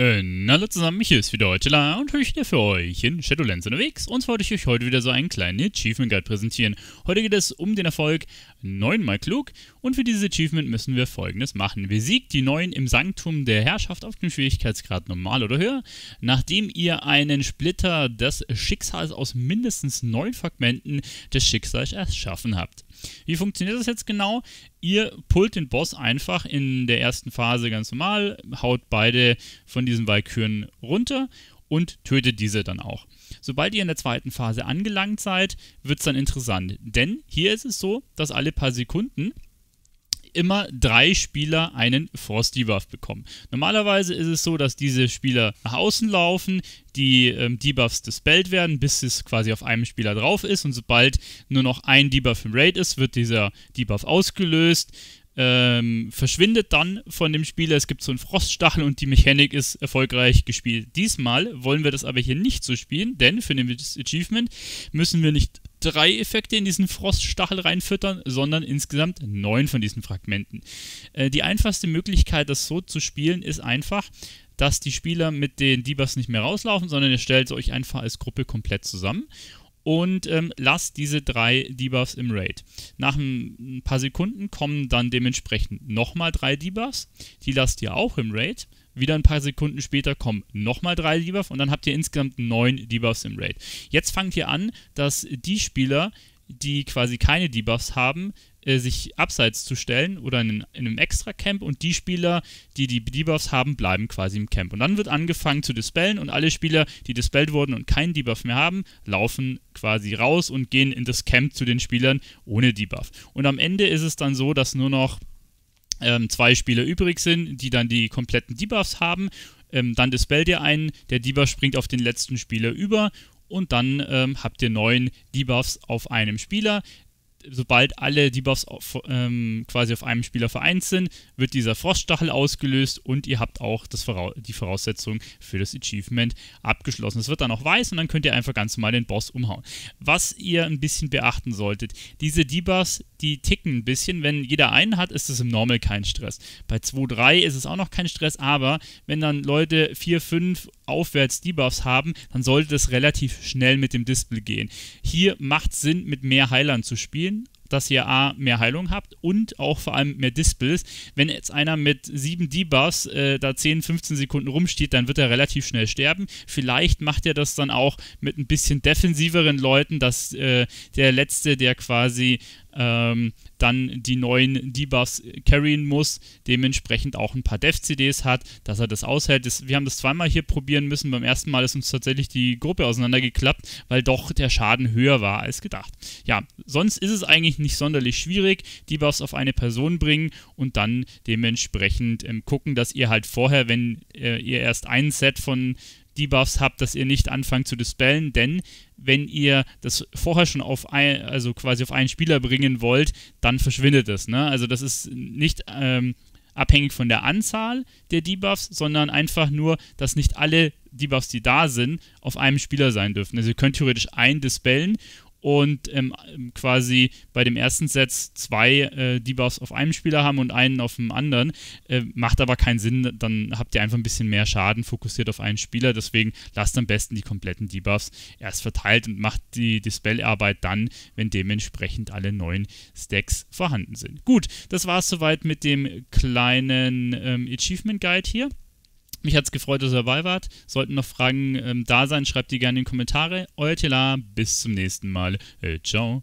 Na ähm, hallo zusammen, hier ist wieder heute La und ich wieder für euch in Shadowlands unterwegs und zwar wollte ich euch heute wieder so einen kleinen Achievement Guide präsentieren. Heute geht es um den Erfolg 9 mal klug und für dieses Achievement müssen wir folgendes machen. Besiegt die 9 im Sanktum der Herrschaft auf dem Schwierigkeitsgrad normal oder höher, nachdem ihr einen Splitter des Schicksals aus mindestens 9 Fragmenten des Schicksals erschaffen habt. Wie funktioniert das jetzt genau? ihr pullt den Boss einfach in der ersten Phase ganz normal, haut beide von diesen Valkyren runter und tötet diese dann auch. Sobald ihr in der zweiten Phase angelangt seid, wird es dann interessant, denn hier ist es so, dass alle paar Sekunden immer drei Spieler einen Force-Debuff bekommen. Normalerweise ist es so, dass diese Spieler nach außen laufen, die ähm, Debuffs dispelled werden, bis es quasi auf einem Spieler drauf ist und sobald nur noch ein Debuff im Raid ist, wird dieser Debuff ausgelöst. Ähm, verschwindet dann von dem Spieler. Es gibt so einen Froststachel und die Mechanik ist erfolgreich gespielt. Diesmal wollen wir das aber hier nicht so spielen, denn für den Achievement müssen wir nicht drei Effekte in diesen Froststachel reinfüttern, sondern insgesamt neun von diesen Fragmenten. Äh, die einfachste Möglichkeit, das so zu spielen, ist einfach, dass die Spieler mit den Debuffs nicht mehr rauslaufen, sondern ihr stellt euch einfach als Gruppe komplett zusammen und ähm, lasst diese drei Debuffs im Raid. Nach ein paar Sekunden kommen dann dementsprechend nochmal drei Debuffs, die lasst ihr auch im Raid wieder ein paar Sekunden später kommen nochmal drei Debuffs und dann habt ihr insgesamt neun Debuffs im Raid. Jetzt fangt ihr an, dass die Spieler, die quasi keine Debuffs haben, äh, sich abseits zu stellen oder in, in einem Extra-Camp und die Spieler, die die Debuffs haben, bleiben quasi im Camp. Und dann wird angefangen zu dispellen und alle Spieler, die dispelled wurden und keinen Debuff mehr haben, laufen quasi raus und gehen in das Camp zu den Spielern ohne Debuff. Und am Ende ist es dann so, dass nur noch ähm, zwei Spieler übrig sind, die dann die kompletten Debuffs haben. Ähm, dann dispellt ihr einen, der Debuff springt auf den letzten Spieler über und dann ähm, habt ihr neun Debuffs auf einem Spieler sobald alle Debuffs auf, ähm, quasi auf einem Spieler vereint sind, wird dieser Froststachel ausgelöst und ihr habt auch das Vora die Voraussetzung für das Achievement abgeschlossen. Es wird dann auch weiß und dann könnt ihr einfach ganz normal den Boss umhauen. Was ihr ein bisschen beachten solltet, diese Debuffs, die ticken ein bisschen. Wenn jeder einen hat, ist es im Normal kein Stress. Bei 2, 3 ist es auch noch kein Stress, aber wenn dann Leute 4, 5 aufwärts Debuffs haben, dann sollte das relativ schnell mit dem Display gehen. Hier macht es Sinn, mit mehr Heilern zu spielen dass ihr A, mehr Heilung habt und auch vor allem mehr Dispels. Wenn jetzt einer mit 7 Debuffs äh, da 10, 15 Sekunden rumsteht, dann wird er relativ schnell sterben. Vielleicht macht er das dann auch mit ein bisschen defensiveren Leuten, dass äh, der Letzte, der quasi ähm, dann die neuen Debuffs carryen muss, dementsprechend auch ein paar Dev-CDs hat, dass er das aushält. Das, wir haben das zweimal hier probieren müssen. Beim ersten Mal ist uns tatsächlich die Gruppe auseinandergeklappt, weil doch der Schaden höher war als gedacht. Ja, sonst ist es eigentlich nicht sonderlich schwierig, Debuffs auf eine Person bringen und dann dementsprechend ähm, gucken, dass ihr halt vorher, wenn äh, ihr erst ein Set von Debuffs habt, dass ihr nicht anfangt zu dispellen, denn wenn ihr das vorher schon auf ein, also quasi auf einen Spieler bringen wollt, dann verschwindet es. Ne? Also das ist nicht ähm, abhängig von der Anzahl der Debuffs, sondern einfach nur, dass nicht alle Debuffs, die da sind, auf einem Spieler sein dürfen. Also ihr könnt theoretisch einen dispellen und ähm, ähm, quasi bei dem ersten Set zwei äh, Debuffs auf einem Spieler haben und einen auf dem anderen. Äh, macht aber keinen Sinn, dann habt ihr einfach ein bisschen mehr Schaden fokussiert auf einen Spieler. Deswegen lasst am besten die kompletten Debuffs erst verteilt und macht die, die Spellarbeit dann, wenn dementsprechend alle neuen Stacks vorhanden sind. Gut, das war es soweit mit dem kleinen ähm, Achievement Guide hier. Mich hat es gefreut, dass ihr dabei wart. Sollten noch Fragen ähm, da sein, schreibt die gerne in die Kommentare. Euer Tela, bis zum nächsten Mal. Hey, äh, ciao.